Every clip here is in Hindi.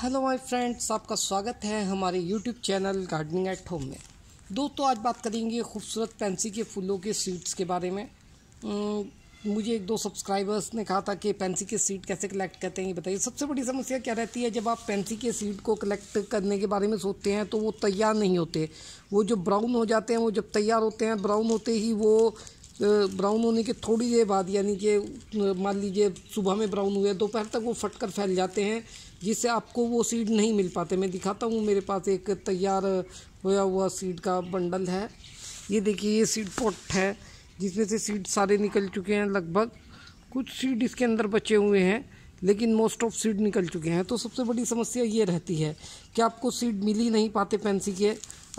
हेलो माय फ्रेंड्स आपका स्वागत है हमारे YouTube channel gardening at home में दोस्तों आज बात करेंगे खूबसूरत पेंसी के फूलों के सीड्स के बारे में मुझे एक दो सब्सक्राइबर्स ने कहा था कि पेंसी के सीड कैसे कलेक्ट करते हैं ये बताइए सबसे बड़ी समस्या क्या रहती है जब आप पेंसी के सीड को कलेक्ट करने के बारे में सोचते हैं तो वो तैयार नहीं होते वो जो ब्राउन हो जाते हैं वो जब तैयार होते हैं ब्राउन होते ही वो ब्राउन होने के थोड़ी देर बाद यानी कि मान लीजिए सुबह में ब्राउन हुए दोपहर तक वो फट कर फैल जाते हैं जिससे आपको वो सीड नहीं मिल पाते मैं दिखाता हूँ मेरे पास एक तैयार होया हुआ सीड का बंडल है ये देखिए ये सीड पॉट है जिसमें से सीड सारे निकल चुके हैं लगभग कुछ सीड इसके अंदर बचे हुए हैं लेकिन मोस्ट ऑफ सीड निकल चुके हैं तो सबसे बड़ी समस्या ये रहती है कि आपको सीड मिल ही नहीं पाते पेंसी के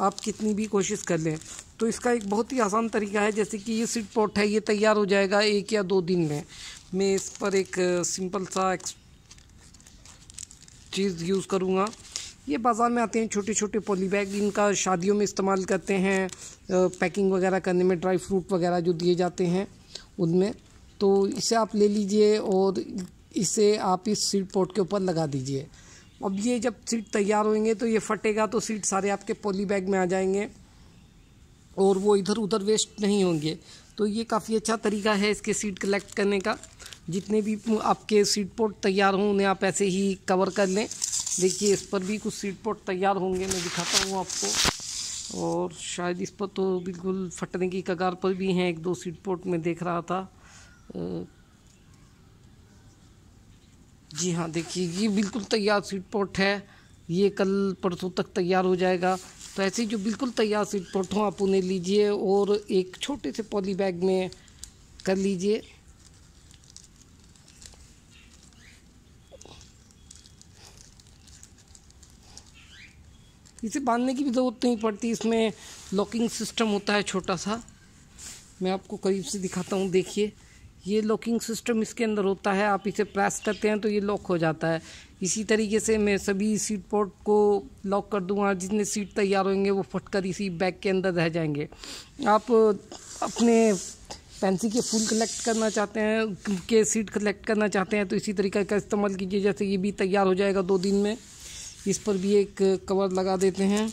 आप कितनी भी कोशिश कर लें तो इसका एक बहुत ही आसान तरीका है जैसे कि ये सीट पॉट है ये तैयार हो जाएगा एक या दो दिन में मैं इस पर एक सिंपल सा चीज़ यूज़ करूँगा ये बाज़ार में आते हैं छोटे छोटे पॉली बैग इनका शादियों में इस्तेमाल करते हैं पैकिंग वगैरह करने में ड्राई फ्रूट वगैरह जो दिए जाते हैं उनमें तो इसे आप ले लीजिए और इसे आप इस सीट पॉट के ऊपर लगा दीजिए अब ये जब सीट तैयार होंगे तो ये फटेगा तो सीट सारे आपके पॉली बैग में आ जाएंगे और वो इधर उधर वेस्ट नहीं होंगे तो ये काफ़ी अच्छा तरीका है इसके सीट कलेक्ट करने का जितने भी आपके सीट पोर्ट तैयार हों उन्हें आप ऐसे ही कवर कर लें देखिए इस पर भी कुछ सीट पोर्ट तैयार होंगे मैं दिखाता हूँ आपको और शायद इस पर तो बिल्कुल फटने की कगार पर भी हैं एक दो सीट पोर्ट में देख रहा था जी हाँ देखिए ये बिल्कुल तैयार सीट पॉट है ये कल परसों तक तैयार हो जाएगा तो ऐसे जो बिल्कुल तैयार सीट पॉट हों आप उन्हें लीजिए और एक छोटे से पॉली बैग में कर लीजिए इसे बांधने की भी ज़रूरत नहीं पड़ती इसमें लॉकिंग सिस्टम होता है छोटा सा मैं आपको करीब से दिखाता हूँ देखिए ये लॉकिंग सिस्टम इसके अंदर होता है आप इसे प्रेस करते हैं तो ये लॉक हो जाता है इसी तरीके से मैं सभी सीट पोर्ट को लॉक कर दूंगा जितने सीट तैयार होंगे वो फटकर इसी बैग के अंदर रह जाएंगे आप अपने पेंसिल के फूल कलेक्ट करना चाहते हैं के सीट कलेक्ट करना चाहते हैं तो इसी तरीके का इस्तेमाल कीजिए जैसे ये भी तैयार हो जाएगा दो दिन में इस पर भी एक कवर लगा देते हैं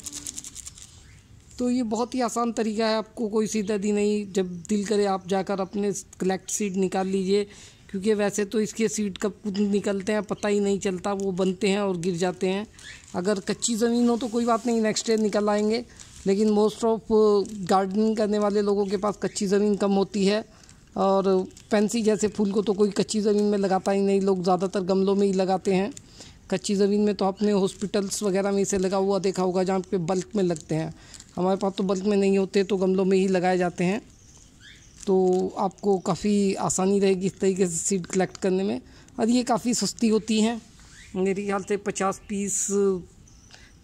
तो ये बहुत ही आसान तरीका है आपको कोई सीधा दी नहीं जब दिल करे आप जाकर अपने कलेक्ट सीड निकाल लीजिए क्योंकि वैसे तो इसके सीड कब निकलते हैं पता ही नहीं चलता वो बनते हैं और गिर जाते हैं अगर कच्ची ज़मीन हो तो कोई बात नहीं नेक्स्ट डे निकल आएंगे लेकिन मोस्ट ऑफ गार्डनिंग करने वाले लोगों के पास कच्ची ज़मीन कम होती है और पेंसी जैसे फूल को तो कोई कच्ची ज़मीन में लगाता ही नहीं लोग ज़्यादातर गमलों में ही लगाते हैं कच्ची ज़मीन में तो आपने हॉस्पिटल्स वगैरह में इसे लगा हुआ देखा होगा जहाँ पे बल्क में लगते हैं हमारे पास तो बल्क में नहीं होते तो गमलों में ही लगाए जाते हैं तो आपको काफ़ी आसानी रहेगी इस तरीके से सीड कलेक्ट करने में और ये काफ़ी सस्ती होती हैं मेरे ख्याल से पचास पीस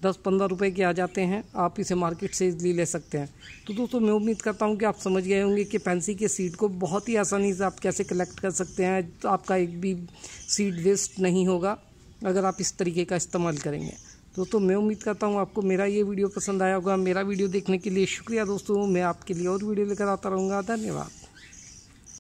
दस पंद्रह रुपए के आ जाते हैं आप इसे मार्केट से इजली ले सकते हैं तो दोस्तों मैं उम्मीद करता हूँ कि आप समझ गए होंगे कि पेंसी के सीड को बहुत ही आसानी से आप कैसे कलेक्ट कर सकते हैं तो आपका एक भी सीड वेस्ट नहीं होगा अगर आप इस तरीके का इस्तेमाल करेंगे दोस्तों मैं उम्मीद करता हूँ आपको मेरा ये वीडियो पसंद आया होगा मेरा वीडियो देखने के लिए शुक्रिया दोस्तों मैं आपके लिए और वीडियो लेकर आता रहूँगा धन्यवाद